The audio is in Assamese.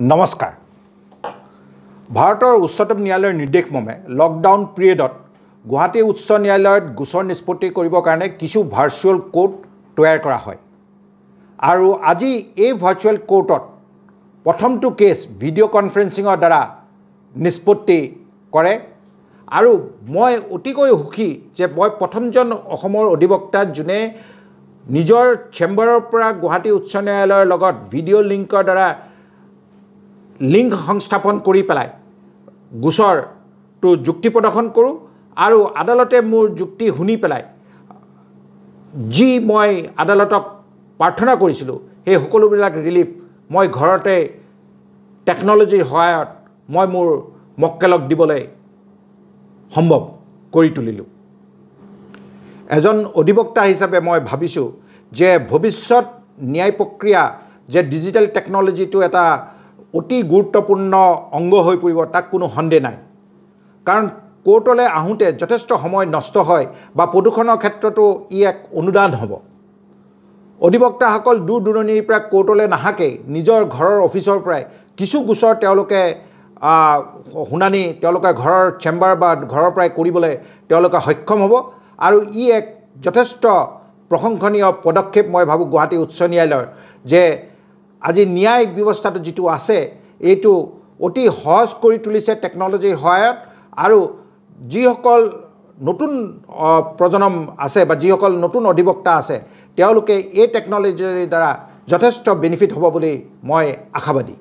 নমস্কাৰ ভাৰতৰ উচ্চতম ন্যায়ালয়ৰ নিৰ্দেশমৰ্মে লকডাউন পিৰিয়ডত গুৱাহাটী উচ্চ ন্যায়ালয়ত গোচৰ নিষ্পত্তি কৰিবৰ কাৰণে কিছু ভাৰ্চুৱেল কোৰ্ট তৈয়াৰ কৰা হয় আৰু আজি এই ভাৰ্চুৱেল কোৰ্টত প্ৰথমটো কেছ ভিডিঅ' কনফাৰেন্সিঙৰ দ্বাৰা নিষ্পত্তি কৰে আৰু মই অতিকৈ সুখী যে মই প্ৰথমজন অসমৰ অধিবক্তা যোনে নিজৰ চেম্বাৰৰ পৰা গুৱাহাটী উচ্চ ন্যায়ালয়ৰ লগত ভিডিঅ' লিংকৰ দ্বাৰা লিংক সংস্থাপন কৰি পেলাই গোচৰটো যুক্তি প্ৰদৰ্শন কৰোঁ আৰু আদালতে মোৰ যুক্তি শুনি পেলাই যি মই আদালতক প্ৰাৰ্থনা কৰিছিলোঁ সেই সকলোবিলাক ৰিলিফ মই ঘৰতে টেকন'লজিৰ সহায়ত মই মোৰ মক্কেলক দিবলৈ সম্ভৱ কৰি তুলিলোঁ এজন অধিবক্তা হিচাপে মই ভাবিছোঁ যে ভৱিষ্যত ন্যায় প্ৰক্ৰিয়া যে ডিজিটেল টেকন'লজিটো এটা অতি গুৰুত্বপূৰ্ণ অংগ হৈ পৰিব তাক কোনো সন্দেহ নাই কাৰণ কোৰ্টলৈ আহোঁতে যথেষ্ট সময় নষ্ট হয় বা প্ৰদূষণৰ ক্ষেত্ৰতো ই এক অনুদান হ'ব অধিবক্তাসকল দূৰ দূৰণিৰ পৰা কোৰ্টলৈ নাহাকেই নিজৰ ঘৰৰ অফিচৰ পৰাই কিছু গোচৰ তেওঁলোকে শুনানি তেওঁলোকে ঘৰৰ চেম্বাৰ বা ঘৰৰ পৰাই কৰিবলৈ তেওঁলোকে সক্ষম হ'ব আৰু ই এক যথেষ্ট প্ৰশংসনীয় পদক্ষেপ মই ভাবোঁ গুৱাহাটী উচ্চ ন্যায়ালয়ৰ যে আজি ন্যায় ব্যৱস্থাটো যিটো আছে এইটো অতি সহজ কৰি তুলিছে টেকন'লজিৰ সহায়ত আৰু যিসকল নতুন প্ৰজনম আছে বা যিসকল নতুন অধিবক্তা আছে তেওঁলোকে এই টেকন'লজিৰ দ্বাৰা যথেষ্ট বেনিফিট হ'ব বুলি মই আশাবাদী